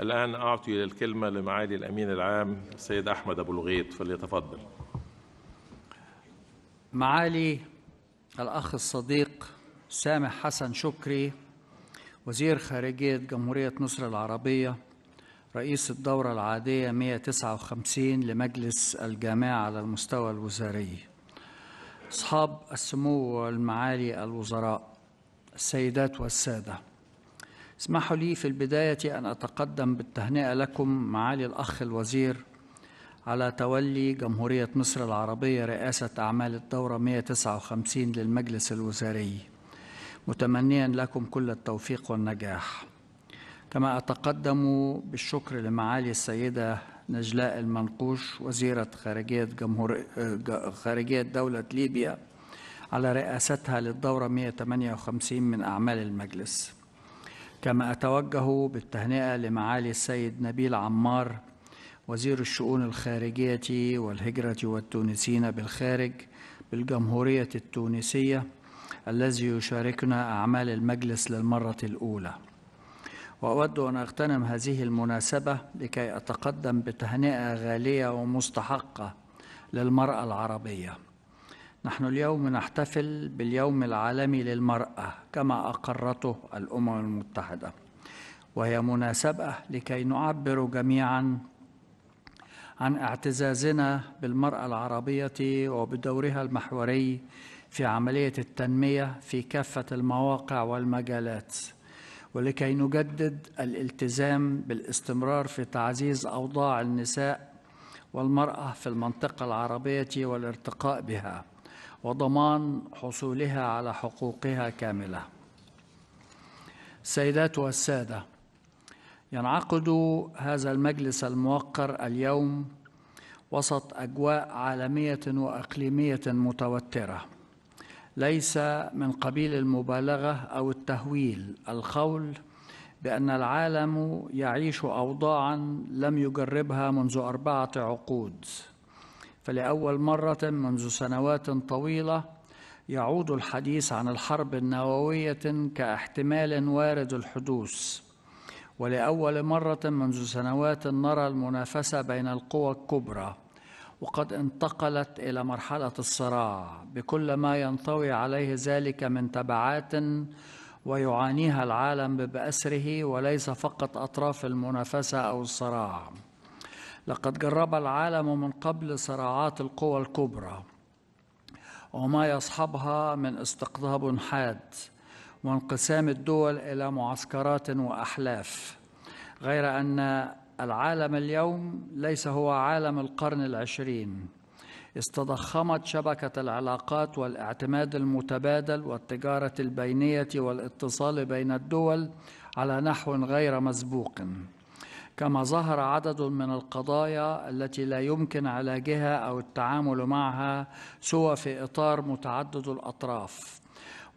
الآن أعطي الكلمة لمعالي الأمين العام السيد أحمد أبو الغيط فليتفضل معالي الأخ الصديق سامح حسن شكري وزير خارجية جمهورية مصر العربية رئيس الدورة العادية 159 لمجلس الجامعة على المستوى الوزاري أصحاب السمو والمعالي الوزراء السيدات والسادة اسمحوا لي في البداية أن أتقدم بالتهنئة لكم معالي الأخ الوزير على تولي جمهورية مصر العربية رئاسة أعمال الدورة 159 للمجلس الوزاري متمنيا لكم كل التوفيق والنجاح كما أتقدم بالشكر لمعالي السيدة نجلاء المنقوش وزيرة خارجية, جمهور... خارجية دولة ليبيا على رئاستها للدورة 158 من أعمال المجلس كما أتوجه بالتهنئة لمعالي السيد نبيل عمار وزير الشؤون الخارجية والهجرة والتونسيين بالخارج بالجمهورية التونسية الذي يشاركنا أعمال المجلس للمرة الأولى وأود أن أغتنم هذه المناسبة لكي أتقدم بتهنئة غالية ومستحقة للمرأة العربية نحن اليوم نحتفل باليوم العالمي للمرأة كما أقرته الأمم المتحدة وهي مناسبة لكي نعبر جميعا عن اعتزازنا بالمرأة العربية وبدورها المحوري في عملية التنمية في كافة المواقع والمجالات ولكي نجدد الالتزام بالاستمرار في تعزيز أوضاع النساء والمرأة في المنطقة العربية والارتقاء بها وضمان حصولها على حقوقها كاملة السيدات والسادة ينعقد هذا المجلس الموقر اليوم وسط أجواء عالمية وأقليمية متوترة ليس من قبيل المبالغة أو التهويل القول بأن العالم يعيش أوضاعا لم يجربها منذ أربعة عقود فلأول مرة منذ سنوات طويلة يعود الحديث عن الحرب النووية كاحتمال وارد الحدوث ولأول مرة منذ سنوات نرى المنافسة بين القوى الكبرى وقد انتقلت إلى مرحلة الصراع بكل ما ينطوي عليه ذلك من تبعات ويعانيها العالم بأسره وليس فقط أطراف المنافسة أو الصراع لقد جرب العالم من قبل صراعات القوى الكبرى وما يصحبها من استقطاب حاد وانقسام الدول الى معسكرات واحلاف غير ان العالم اليوم ليس هو عالم القرن العشرين استضخمت شبكة العلاقات والاعتماد المتبادل والتجارة البينية والاتصال بين الدول على نحو غير مسبوق كما ظهر عدد من القضايا التي لا يمكن علاجها او التعامل معها سوى في اطار متعدد الاطراف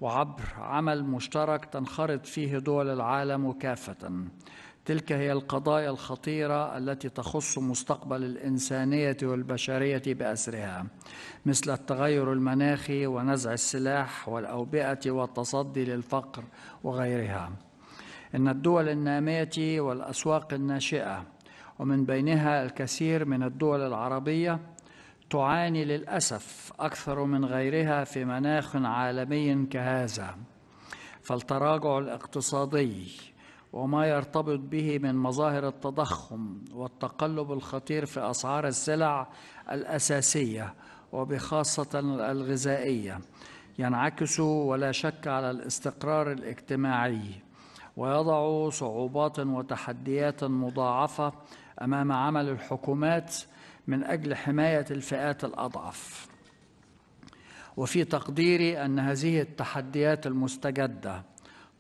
وعبر عمل مشترك تنخرط فيه دول العالم كافه تلك هي القضايا الخطيرة التي تخص مستقبل الإنسانية والبشرية بأسرها، مثل التغير المناخي ونزع السلاح والأوبئة والتصدي للفقر وغيرها. إن الدول النامية والأسواق الناشئة ومن بينها الكثير من الدول العربية تعاني للأسف أكثر من غيرها في مناخ عالمي كهذا فالتراجع الاقتصادي وما يرتبط به من مظاهر التضخم والتقلب الخطير في أسعار السلع الأساسية وبخاصة الغذائية ينعكس ولا شك على الاستقرار الاجتماعي ويضع صعوبات وتحديات مضاعفة أمام عمل الحكومات من أجل حماية الفئات الأضعف وفي تقديري أن هذه التحديات المستجدة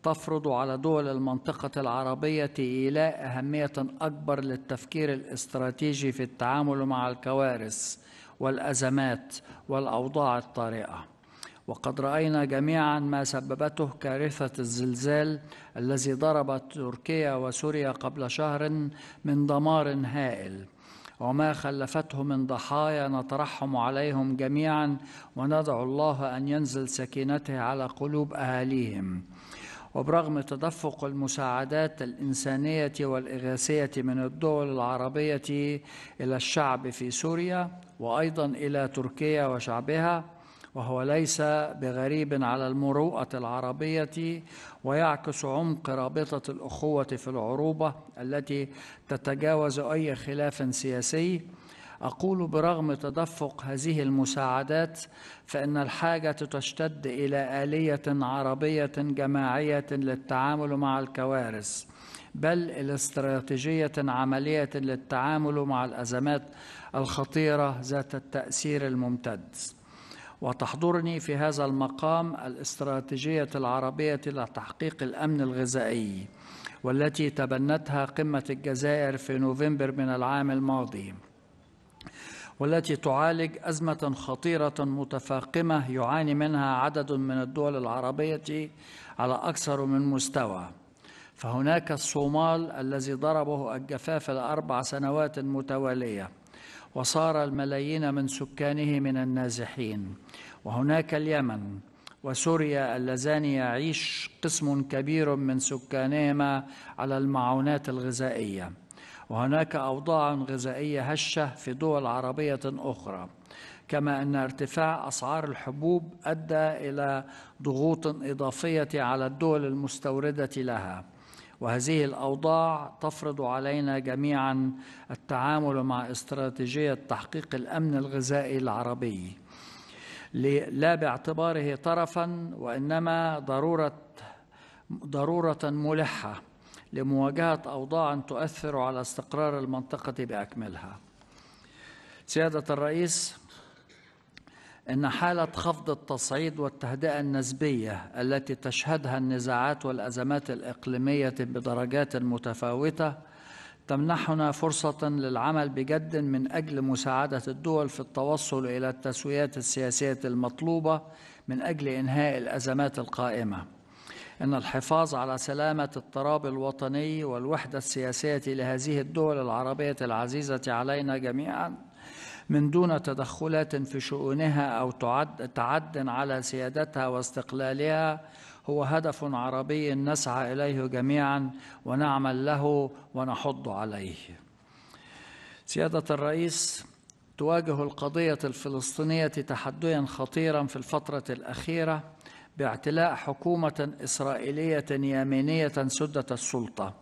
تفرض على دول المنطقة العربية إيلاء أهمية أكبر للتفكير الاستراتيجي في التعامل مع الكوارث والأزمات والأوضاع الطارئة وقد راينا جميعا ما سببته كارثه الزلزال الذي ضربت تركيا وسوريا قبل شهر من دمار هائل وما خلفته من ضحايا نترحم عليهم جميعا وندعو الله ان ينزل سكينته على قلوب اهاليهم وبرغم تدفق المساعدات الإنسانية والإغاثية من الدول العربية إلى الشعب في سوريا وأيضا إلى تركيا وشعبها وهو ليس بغريب على المروءه العربيه ويعكس عمق رابطه الاخوه في العروبه التي تتجاوز اي خلاف سياسي اقول برغم تدفق هذه المساعدات فان الحاجه تشتد الى اليه عربيه جماعيه للتعامل مع الكوارث بل الى استراتيجيه عمليه للتعامل مع الازمات الخطيره ذات التاثير الممتد وتحضرني في هذا المقام الاستراتيجية العربية لتحقيق الأمن الغذائي والتي تبنتها قمة الجزائر في نوفمبر من العام الماضي والتي تعالج أزمة خطيرة متفاقمة يعاني منها عدد من الدول العربية على أكثر من مستوى فهناك الصومال الذي ضربه الجفاف الأربع سنوات متوالية وصار الملايين من سكانه من النازحين وهناك اليمن وسوريا اللذان يعيش قسم كبير من سكانهما على المعونات الغذائيه وهناك اوضاع غذائيه هشه في دول عربيه اخرى كما ان ارتفاع اسعار الحبوب ادى الى ضغوط اضافيه على الدول المستورده لها وهذه الأوضاع تفرض علينا جميعا التعامل مع استراتيجية تحقيق الأمن الغذائي العربي لا باعتباره طرفا وإنما ضرورة ضرورة ملحة لمواجهة أوضاع تؤثر على استقرار المنطقة بأكملها. سيادة الرئيس ان حاله خفض التصعيد والتهدئه النسبيه التي تشهدها النزاعات والازمات الاقليميه بدرجات متفاوته تمنحنا فرصه للعمل بجد من اجل مساعده الدول في التوصل الى التسويات السياسيه المطلوبه من اجل انهاء الازمات القائمه ان الحفاظ على سلامه التراب الوطني والوحده السياسيه لهذه الدول العربيه العزيزه علينا جميعا من دون تدخلات في شؤونها أو تعد على سيادتها واستقلالها هو هدف عربي نسعى إليه جميعا ونعمل له ونحض عليه سيادة الرئيس تواجه القضية الفلسطينية تحديا خطيرا في الفترة الأخيرة باعتلاء حكومة إسرائيلية يمينية سدة السلطة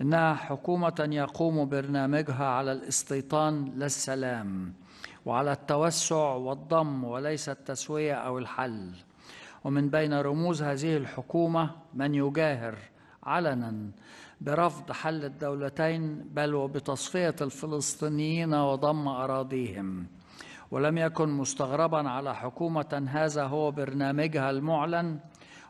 إنها حكومة يقوم برنامجها على الاستيطان للسلام وعلى التوسع والضم وليس التسوية أو الحل ومن بين رموز هذه الحكومة من يجاهر علنا برفض حل الدولتين بل وبتصفية الفلسطينيين وضم أراضيهم ولم يكن مستغربا على حكومة هذا هو برنامجها المعلن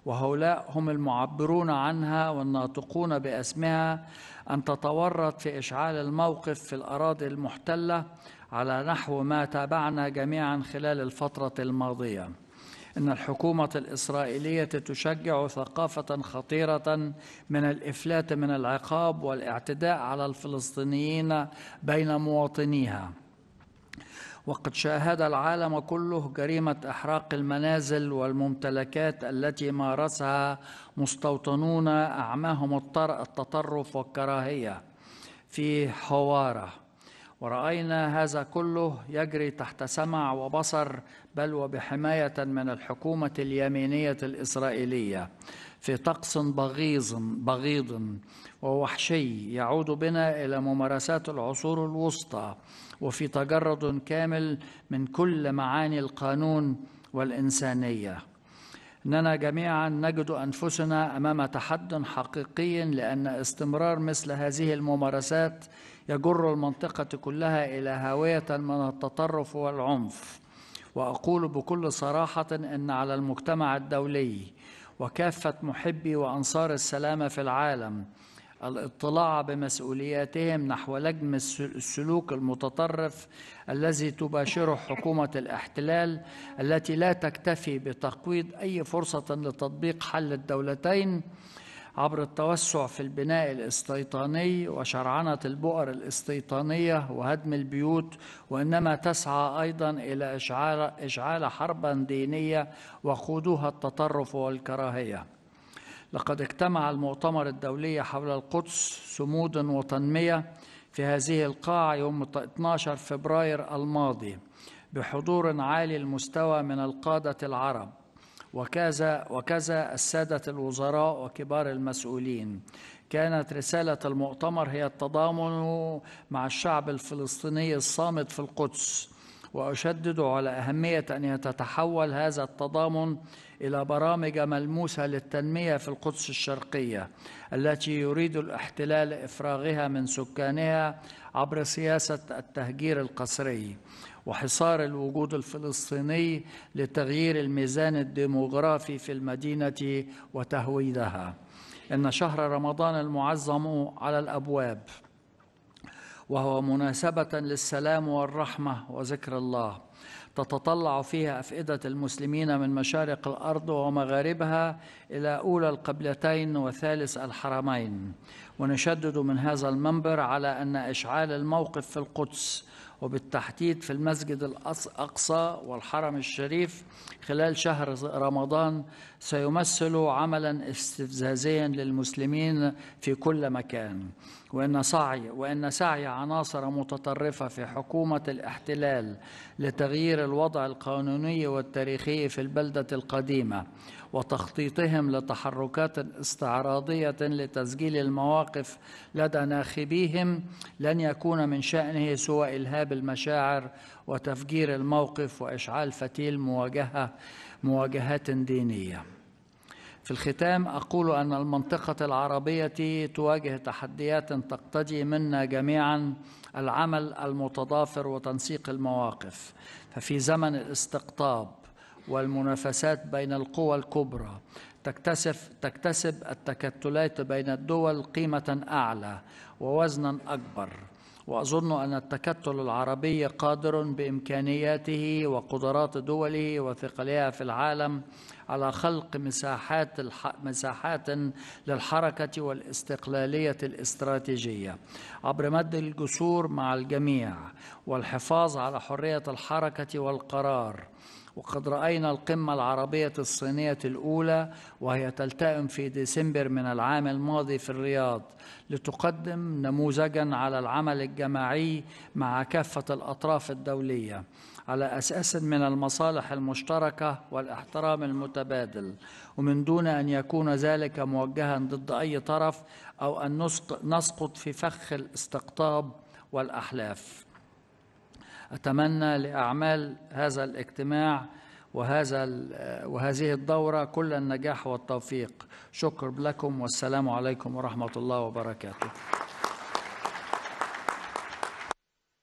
وهؤلاء هم المعبرون عنها والناطقون باسمها ان تتورط في اشعال الموقف في الاراضي المحتله على نحو ما تابعنا جميعا خلال الفتره الماضيه ان الحكومه الاسرائيليه تشجع ثقافه خطيره من الافلات من العقاب والاعتداء على الفلسطينيين بين مواطنيها وقد شاهد العالم كله جريمة إحراق المنازل والممتلكات التي مارسها مستوطنون أعماهم التطرف والكراهية في حواره ورأينا هذا كله يجري تحت سمع وبصر بل وبحماية من الحكومة اليمينية الإسرائيلية في طقس بغيض بغيض ووحشي يعود بنا إلى ممارسات العصور الوسطى وفي تجرد كامل من كل معاني القانون والإنسانية اننا جميعا نجد انفسنا امام تحد حقيقي لان استمرار مثل هذه الممارسات يجر المنطقة كلها إلى هاوية من التطرف والعنف وأقول بكل صراحة أن على المجتمع الدولي وكافة محبي وأنصار السلام في العالم الاطلاع بمسؤولياتهم نحو لجم السلوك المتطرف الذي تباشره حكومة الاحتلال التي لا تكتفي بتقويض أي فرصة لتطبيق حل الدولتين عبر التوسع في البناء الاستيطاني وشرعنة البؤر الاستيطانية وهدم البيوت وإنما تسعى أيضا إلى إشعال, إشعال حربا دينية وقودها التطرف والكراهية لقد اجتمع المؤتمر الدولي حول القدس سمود وتنمية في هذه القاعة يوم 12 فبراير الماضي بحضور عالي المستوى من القادة العرب وكذا وكذا السادة الوزراء وكبار المسؤولين كانت رسالة المؤتمر هي التضامن مع الشعب الفلسطيني الصامت في القدس وأشدد على أهمية أن يتحول هذا التضامن إلى برامج ملموسة للتنمية في القدس الشرقية التي يريد الاحتلال إفراغها من سكانها عبر سياسة التهجير القسري وحصار الوجود الفلسطيني لتغيير الميزان الديموغرافي في المدينة وتهويدها إن شهر رمضان المعظم على الأبواب وهو مناسبة للسلام والرحمة وذكر الله تتطلع فيها أفئدة المسلمين من مشارق الأرض ومغاربها إلى أولى القبلتين وثالث الحرمين ونشدد من هذا المنبر على أن إشعال الموقف في القدس وبالتحديد في المسجد الأقصى والحرم الشريف خلال شهر رمضان سيمثل عملا استفزازيا للمسلمين في كل مكان وإن سعي وإن سعي عناصر متطرفة في حكومة الاحتلال لتغيير الوضع القانوني والتاريخي في البلدة القديمة وتخطيطهم لتحركات استعراضية لتسجيل المواقف لدى ناخبيهم لن يكون من شأنه سوى إلهاب المشاعر وتفجير الموقف وإشعال فتيل مواجهة مواجهات دينية. في الختام أقول أن المنطقة العربية تواجه تحديات تقتضي منا جميعا العمل المتضافر وتنسيق المواقف ففي زمن الاستقطاب والمنافسات بين القوى الكبرى تكتسب تكتسب التكتلات بين الدول قيمة أعلى ووزنا أكبر وأظن أن التكتل العربي قادر بإمكانياته وقدرات دوله وثقلها في العالم على خلق مساحات مساحات للحركة والاستقلالية الاستراتيجية عبر مد الجسور مع الجميع والحفاظ على حرية الحركة والقرار وقد رأينا القمة العربية الصينية الأولى وهي تلتئم في ديسمبر من العام الماضي في الرياض لتقدم نموذجا على العمل الجماعي مع كافة الأطراف الدولية على أساس من المصالح المشتركة والاحترام المتبادل ومن دون أن يكون ذلك موجها ضد أي طرف أو أن نسقط في فخ الاستقطاب والأحلاف أتمنى لأعمال هذا الاجتماع وهذا وهذه الدورة كل النجاح والتوفيق شكر لكم والسلام عليكم ورحمة الله وبركاته